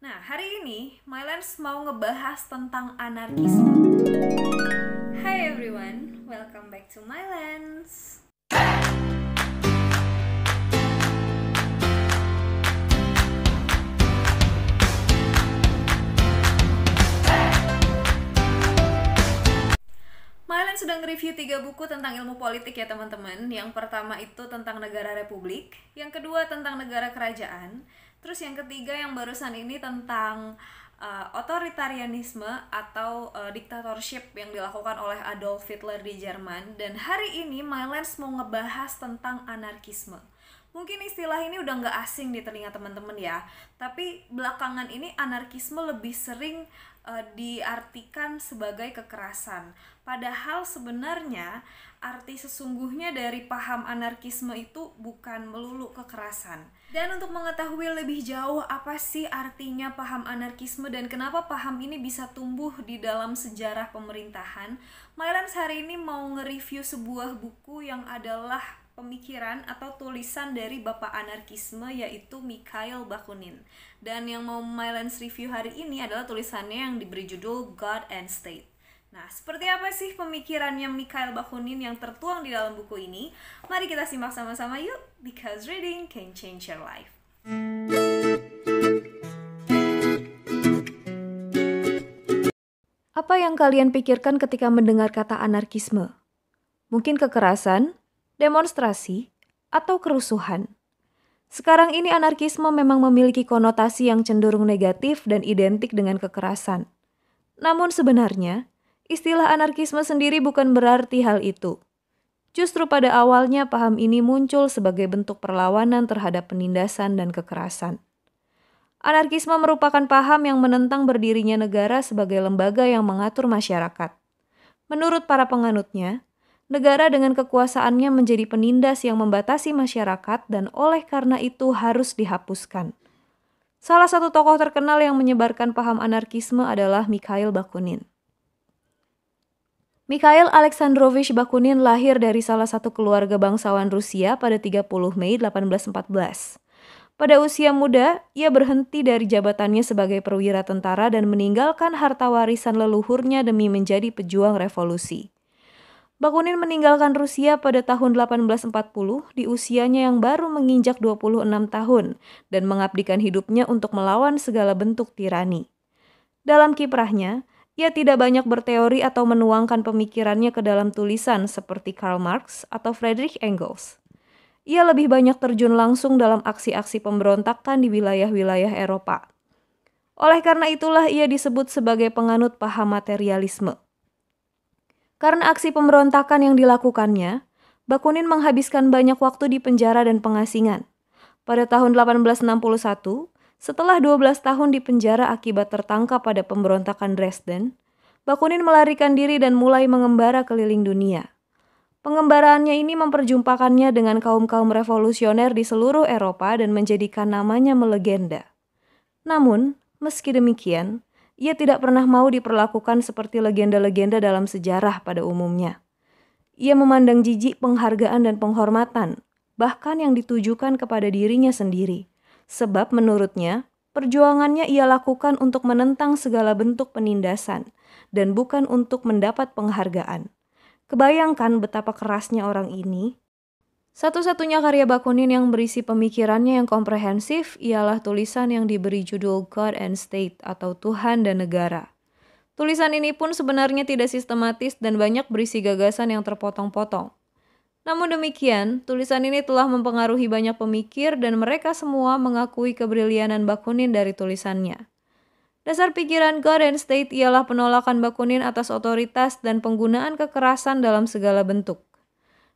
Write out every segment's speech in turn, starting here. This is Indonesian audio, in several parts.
Nah, hari ini Mylands mau ngebahas tentang anarkisme. Hi everyone, welcome back to Mylands. Mylands sudah nge-review tiga buku tentang ilmu politik ya teman-teman. Yang pertama itu tentang negara republik, yang kedua tentang negara kerajaan, Terus yang ketiga yang barusan ini tentang uh, otoritarianisme atau uh, diktatorship yang dilakukan oleh Adolf Hitler di Jerman dan hari ini my lens mau ngebahas tentang anarkisme. Mungkin istilah ini udah nggak asing di telinga teman-teman ya, tapi belakangan ini anarkisme lebih sering uh, diartikan sebagai kekerasan. Padahal sebenarnya arti sesungguhnya dari paham anarkisme itu bukan melulu kekerasan. Dan untuk mengetahui lebih jauh apa sih artinya paham anarkisme dan kenapa paham ini bisa tumbuh di dalam sejarah pemerintahan, Mylans hari ini mau nge-review sebuah buku yang adalah pemikiran atau tulisan dari bapak anarkisme yaitu Mikhail Bakunin. Dan yang mau Mylans review hari ini adalah tulisannya yang diberi judul God and State. Nah, seperti apa sih pemikirannya Mikhail Bakunin yang tertuang di dalam buku ini? Mari kita simak sama-sama yuk, because reading can change your life. Apa yang kalian pikirkan ketika mendengar kata anarkisme? Mungkin kekerasan, demonstrasi, atau kerusuhan. Sekarang ini anarkisme memang memiliki konotasi yang cenderung negatif dan identik dengan kekerasan. Namun sebenarnya, istilah anarkisme sendiri bukan berarti hal itu. Justru pada awalnya paham ini muncul sebagai bentuk perlawanan terhadap penindasan dan kekerasan. Anarkisme merupakan paham yang menentang berdirinya negara sebagai lembaga yang mengatur masyarakat. Menurut para penganutnya, negara dengan kekuasaannya menjadi penindas yang membatasi masyarakat dan oleh karena itu harus dihapuskan. Salah satu tokoh terkenal yang menyebarkan paham anarkisme adalah Mikhail Bakunin. Mikhail Alexandrovich Bakunin lahir dari salah satu keluarga bangsawan Rusia pada 30 Mei 1814. Pada usia muda, ia berhenti dari jabatannya sebagai perwira tentara dan meninggalkan harta warisan leluhurnya demi menjadi pejuang revolusi. Bakunin meninggalkan Rusia pada tahun 1840 di usianya yang baru menginjak 26 tahun dan mengabdikan hidupnya untuk melawan segala bentuk tirani. Dalam kiprahnya, ia tidak banyak berteori atau menuangkan pemikirannya ke dalam tulisan seperti Karl Marx atau Friedrich Engels. Ia lebih banyak terjun langsung dalam aksi-aksi pemberontakan di wilayah-wilayah Eropa. Oleh karena itulah ia disebut sebagai penganut paham materialisme. Karena aksi pemberontakan yang dilakukannya, Bakunin menghabiskan banyak waktu di penjara dan pengasingan. Pada tahun 1861, setelah 12 tahun di penjara akibat tertangkap pada pemberontakan Dresden, Bakunin melarikan diri dan mulai mengembara keliling dunia. Pengembaraannya ini memperjumpakannya dengan kaum-kaum revolusioner di seluruh Eropa dan menjadikan namanya melegenda. Namun, meski demikian, ia tidak pernah mau diperlakukan seperti legenda-legenda dalam sejarah pada umumnya. Ia memandang jijik penghargaan dan penghormatan, bahkan yang ditujukan kepada dirinya sendiri – sebab menurutnya perjuangannya ia lakukan untuk menentang segala bentuk penindasan dan bukan untuk mendapat penghargaan. Kebayangkan betapa kerasnya orang ini. Satu-satunya karya Bakunin yang berisi pemikirannya yang komprehensif ialah tulisan yang diberi judul God and State atau Tuhan dan Negara. Tulisan ini pun sebenarnya tidak sistematis dan banyak berisi gagasan yang terpotong-potong. Namun demikian, tulisan ini telah mempengaruhi banyak pemikir dan mereka semua mengakui kebrilianan Bakunin dari tulisannya. Dasar pikiran Garden State ialah penolakan Bakunin atas otoritas dan penggunaan kekerasan dalam segala bentuk.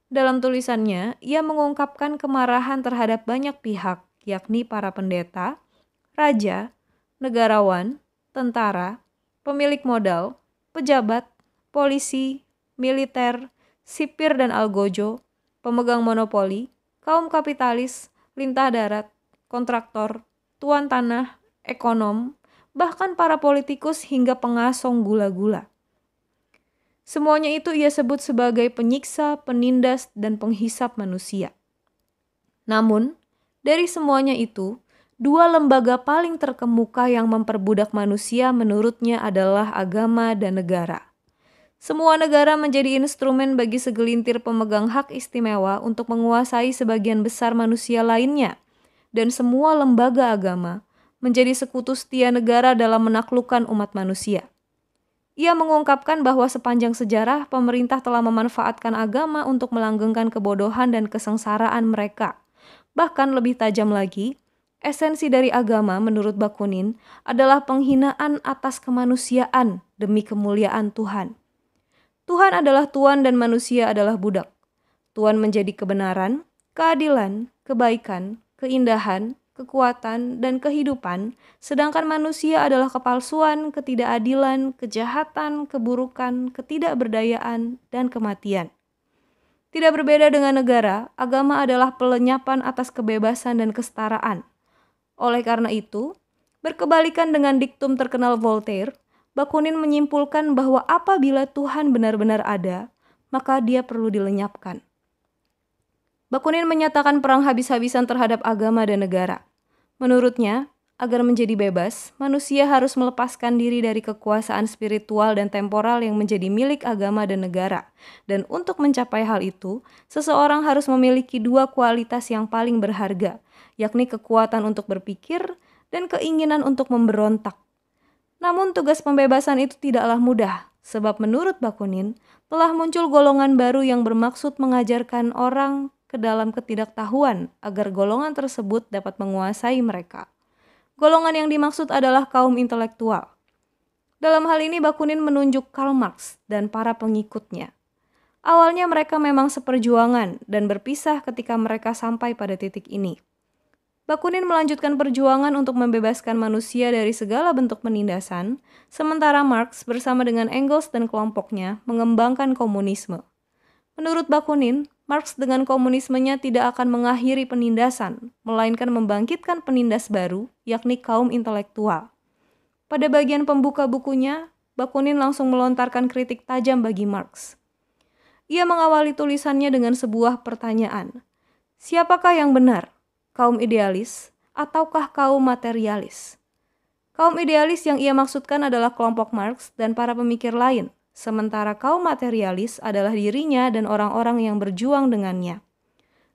Dalam tulisannya, ia mengungkapkan kemarahan terhadap banyak pihak, yakni para pendeta, raja, negarawan, tentara, pemilik modal, pejabat, polisi, militer, sipir dan algojo, pemegang monopoli, kaum kapitalis, lintah darat, kontraktor, tuan tanah, ekonom, bahkan para politikus hingga pengasong gula-gula. Semuanya itu ia sebut sebagai penyiksa, penindas, dan penghisap manusia. Namun, dari semuanya itu, dua lembaga paling terkemuka yang memperbudak manusia menurutnya adalah agama dan negara. Semua negara menjadi instrumen bagi segelintir pemegang hak istimewa untuk menguasai sebagian besar manusia lainnya, dan semua lembaga agama menjadi sekutu setia negara dalam menaklukkan umat manusia. Ia mengungkapkan bahwa sepanjang sejarah, pemerintah telah memanfaatkan agama untuk melanggengkan kebodohan dan kesengsaraan mereka. Bahkan lebih tajam lagi, esensi dari agama menurut Bakunin adalah penghinaan atas kemanusiaan demi kemuliaan Tuhan. Tuhan adalah Tuhan dan manusia adalah budak. Tuhan menjadi kebenaran, keadilan, kebaikan, keindahan, kekuatan, dan kehidupan, sedangkan manusia adalah kepalsuan, ketidakadilan, kejahatan, keburukan, ketidakberdayaan, dan kematian. Tidak berbeda dengan negara, agama adalah pelenyapan atas kebebasan dan kesetaraan. Oleh karena itu, berkebalikan dengan diktum terkenal Voltaire, Bakunin menyimpulkan bahwa apabila Tuhan benar-benar ada, maka dia perlu dilenyapkan. Bakunin menyatakan perang habis-habisan terhadap agama dan negara. Menurutnya, agar menjadi bebas, manusia harus melepaskan diri dari kekuasaan spiritual dan temporal yang menjadi milik agama dan negara. Dan untuk mencapai hal itu, seseorang harus memiliki dua kualitas yang paling berharga, yakni kekuatan untuk berpikir dan keinginan untuk memberontak. Namun tugas pembebasan itu tidaklah mudah, sebab menurut Bakunin, telah muncul golongan baru yang bermaksud mengajarkan orang ke dalam ketidaktahuan agar golongan tersebut dapat menguasai mereka. Golongan yang dimaksud adalah kaum intelektual. Dalam hal ini Bakunin menunjuk Karl Marx dan para pengikutnya. Awalnya mereka memang seperjuangan dan berpisah ketika mereka sampai pada titik ini. Bakunin melanjutkan perjuangan untuk membebaskan manusia dari segala bentuk penindasan, sementara Marx bersama dengan Engels dan kelompoknya mengembangkan komunisme. Menurut Bakunin, Marx dengan komunismenya tidak akan mengakhiri penindasan, melainkan membangkitkan penindas baru, yakni kaum intelektual. Pada bagian pembuka bukunya, Bakunin langsung melontarkan kritik tajam bagi Marx. Ia mengawali tulisannya dengan sebuah pertanyaan. Siapakah yang benar? kaum idealis, ataukah kaum materialis? Kaum idealis yang ia maksudkan adalah kelompok Marx dan para pemikir lain, sementara kaum materialis adalah dirinya dan orang-orang yang berjuang dengannya.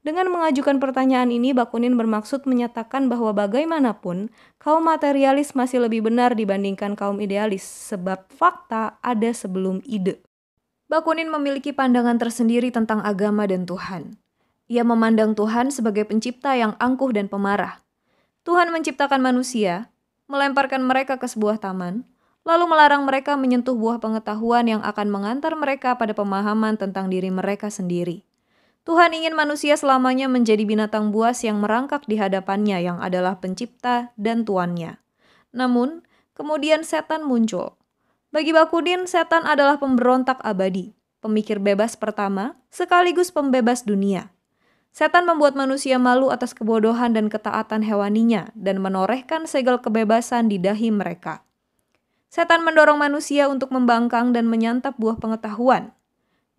Dengan mengajukan pertanyaan ini, Bakunin bermaksud menyatakan bahwa bagaimanapun, kaum materialis masih lebih benar dibandingkan kaum idealis, sebab fakta ada sebelum ide. Bakunin memiliki pandangan tersendiri tentang agama dan Tuhan. Ia memandang Tuhan sebagai pencipta yang angkuh dan pemarah. Tuhan menciptakan manusia, melemparkan mereka ke sebuah taman, lalu melarang mereka menyentuh buah pengetahuan yang akan mengantar mereka pada pemahaman tentang diri mereka sendiri. Tuhan ingin manusia selamanya menjadi binatang buas yang merangkak di hadapannya yang adalah pencipta dan tuannya. Namun, kemudian setan muncul. Bagi Bakudin, setan adalah pemberontak abadi, pemikir bebas pertama, sekaligus pembebas dunia. Setan membuat manusia malu atas kebodohan dan ketaatan hewaninya dan menorehkan segel kebebasan di dahi mereka. Setan mendorong manusia untuk membangkang dan menyantap buah pengetahuan.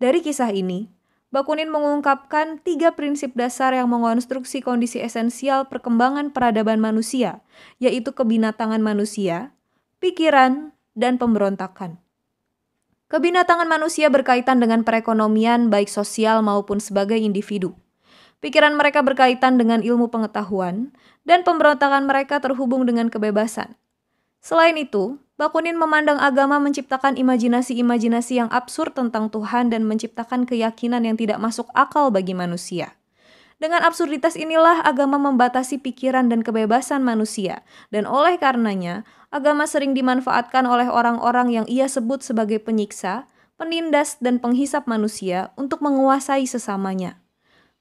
Dari kisah ini, Bakunin mengungkapkan tiga prinsip dasar yang mengonstruksi kondisi esensial perkembangan peradaban manusia, yaitu kebinatangan manusia, pikiran, dan pemberontakan. Kebinatangan manusia berkaitan dengan perekonomian, baik sosial maupun sebagai individu. Pikiran mereka berkaitan dengan ilmu pengetahuan, dan pemberontakan mereka terhubung dengan kebebasan. Selain itu, Bakunin memandang agama menciptakan imajinasi-imajinasi yang absurd tentang Tuhan dan menciptakan keyakinan yang tidak masuk akal bagi manusia. Dengan absurditas inilah agama membatasi pikiran dan kebebasan manusia, dan oleh karenanya, agama sering dimanfaatkan oleh orang-orang yang ia sebut sebagai penyiksa, penindas, dan penghisap manusia untuk menguasai sesamanya.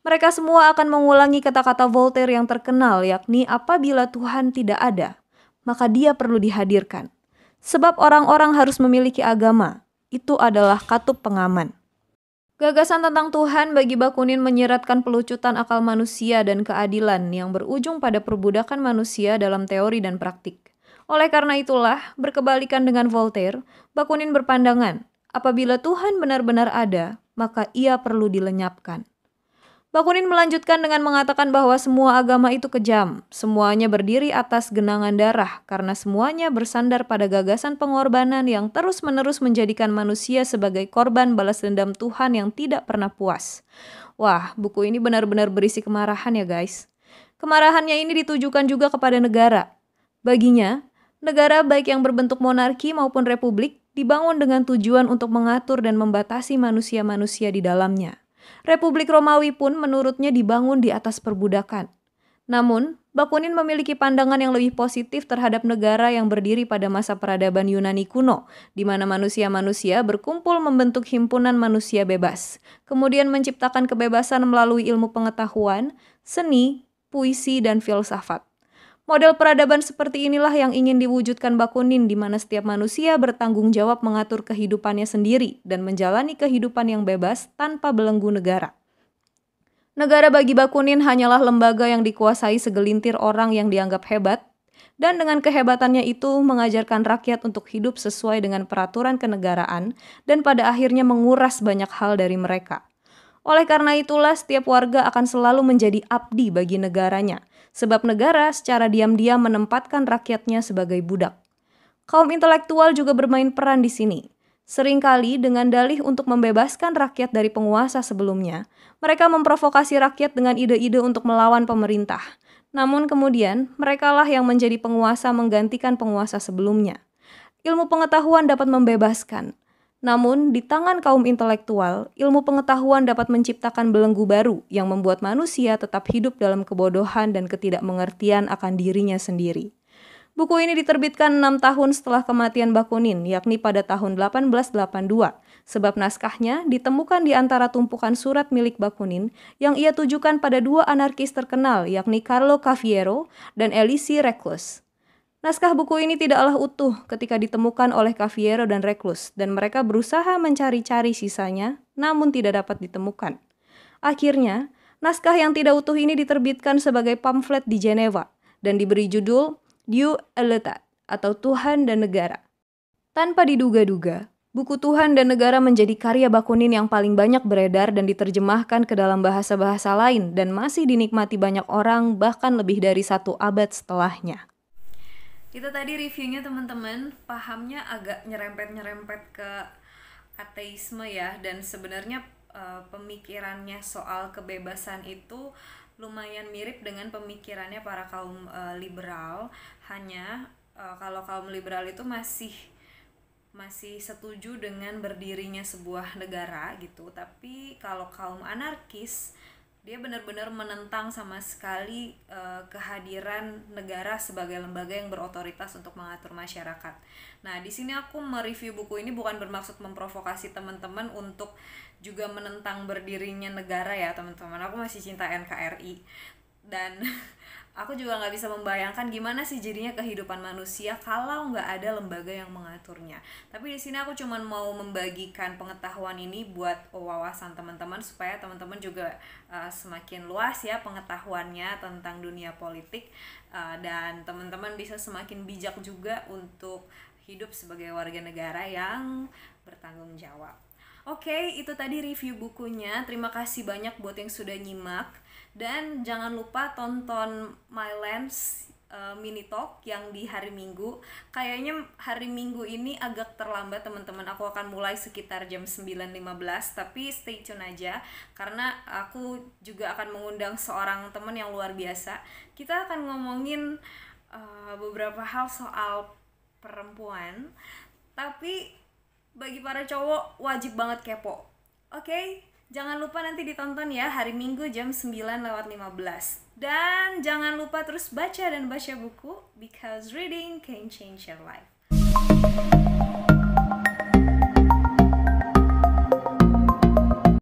Mereka semua akan mengulangi kata-kata Voltaire yang terkenal, yakni apabila Tuhan tidak ada, maka dia perlu dihadirkan. Sebab orang-orang harus memiliki agama, itu adalah katup pengaman. Gagasan tentang Tuhan bagi Bakunin menyeratkan pelucutan akal manusia dan keadilan yang berujung pada perbudakan manusia dalam teori dan praktik. Oleh karena itulah, berkebalikan dengan Voltaire, Bakunin berpandangan, apabila Tuhan benar-benar ada, maka ia perlu dilenyapkan. Bakunin melanjutkan dengan mengatakan bahwa semua agama itu kejam, semuanya berdiri atas genangan darah karena semuanya bersandar pada gagasan pengorbanan yang terus-menerus menjadikan manusia sebagai korban balas dendam Tuhan yang tidak pernah puas. Wah, buku ini benar-benar berisi kemarahan ya guys. Kemarahannya ini ditujukan juga kepada negara. Baginya, negara baik yang berbentuk monarki maupun republik dibangun dengan tujuan untuk mengatur dan membatasi manusia-manusia di dalamnya. Republik Romawi pun menurutnya dibangun di atas perbudakan. Namun, Bakunin memiliki pandangan yang lebih positif terhadap negara yang berdiri pada masa peradaban Yunani kuno, di mana manusia-manusia berkumpul membentuk himpunan manusia bebas, kemudian menciptakan kebebasan melalui ilmu pengetahuan, seni, puisi, dan filsafat. Model peradaban seperti inilah yang ingin diwujudkan Bakunin di mana setiap manusia bertanggung jawab mengatur kehidupannya sendiri dan menjalani kehidupan yang bebas tanpa belenggu negara. Negara bagi Bakunin hanyalah lembaga yang dikuasai segelintir orang yang dianggap hebat dan dengan kehebatannya itu mengajarkan rakyat untuk hidup sesuai dengan peraturan kenegaraan dan pada akhirnya menguras banyak hal dari mereka. Oleh karena itulah setiap warga akan selalu menjadi abdi bagi negaranya sebab negara secara diam-diam menempatkan rakyatnya sebagai budak. Kaum intelektual juga bermain peran di sini. Seringkali dengan dalih untuk membebaskan rakyat dari penguasa sebelumnya, mereka memprovokasi rakyat dengan ide-ide untuk melawan pemerintah. Namun kemudian, merekalah yang menjadi penguasa menggantikan penguasa sebelumnya. Ilmu pengetahuan dapat membebaskan, namun, di tangan kaum intelektual, ilmu pengetahuan dapat menciptakan belenggu baru yang membuat manusia tetap hidup dalam kebodohan dan ketidakmengertian akan dirinya sendiri. Buku ini diterbitkan enam tahun setelah kematian Bakunin, yakni pada tahun 1882, sebab naskahnya ditemukan di antara tumpukan surat milik Bakunin yang ia tujukan pada dua anarkis terkenal, yakni Carlo Caviero dan Elisi Reclus. Naskah buku ini tidaklah utuh ketika ditemukan oleh Caviero dan Reclus, dan mereka berusaha mencari-cari sisanya, namun tidak dapat ditemukan. Akhirnya, naskah yang tidak utuh ini diterbitkan sebagai pamflet di Geneva dan diberi judul Dieu Eletat atau Tuhan dan Negara. Tanpa diduga-duga, buku Tuhan dan Negara menjadi karya Bakunin yang paling banyak beredar dan diterjemahkan ke dalam bahasa-bahasa lain dan masih dinikmati banyak orang bahkan lebih dari satu abad setelahnya itu tadi reviewnya teman-teman pahamnya agak nyerempet-nyerempet ke ateisme ya dan sebenarnya e, pemikirannya soal kebebasan itu lumayan mirip dengan pemikirannya para kaum e, liberal hanya e, kalau kaum liberal itu masih masih setuju dengan berdirinya sebuah negara gitu tapi kalau kaum anarkis dia benar-benar menentang sama sekali uh, kehadiran negara sebagai lembaga yang berotoritas untuk mengatur masyarakat. Nah, di sini aku mereview buku ini bukan bermaksud memprovokasi teman-teman untuk juga menentang berdirinya negara ya, teman-teman. Aku masih cinta NKRI dan aku juga nggak bisa membayangkan gimana sih jadinya kehidupan manusia kalau nggak ada lembaga yang mengaturnya. Tapi di sini aku cuma mau membagikan pengetahuan ini buat wawasan teman-teman supaya teman-teman juga uh, semakin luas ya pengetahuannya tentang dunia politik uh, dan teman-teman bisa semakin bijak juga untuk hidup sebagai warga negara yang bertanggung jawab. Oke, okay, itu tadi review bukunya. Terima kasih banyak buat yang sudah nyimak. Dan jangan lupa tonton My Lens uh, eh, mini talk yang di hari Minggu. Kayaknya hari Minggu ini agak terlambat teman-teman. Aku akan mulai sekitar jam 9.15 tapi stay tune aja karena aku juga akan mengundang seorang teman yang luar biasa. Kita akan ngomongin uh, beberapa hal soal perempuan. Tapi bagi para cowok wajib banget kepo. Oke, okay? jangan lupa nanti ditonton ya hari Minggu jam 9 lewat 15. Dan jangan lupa terus baca dan baca buku because reading can change your life.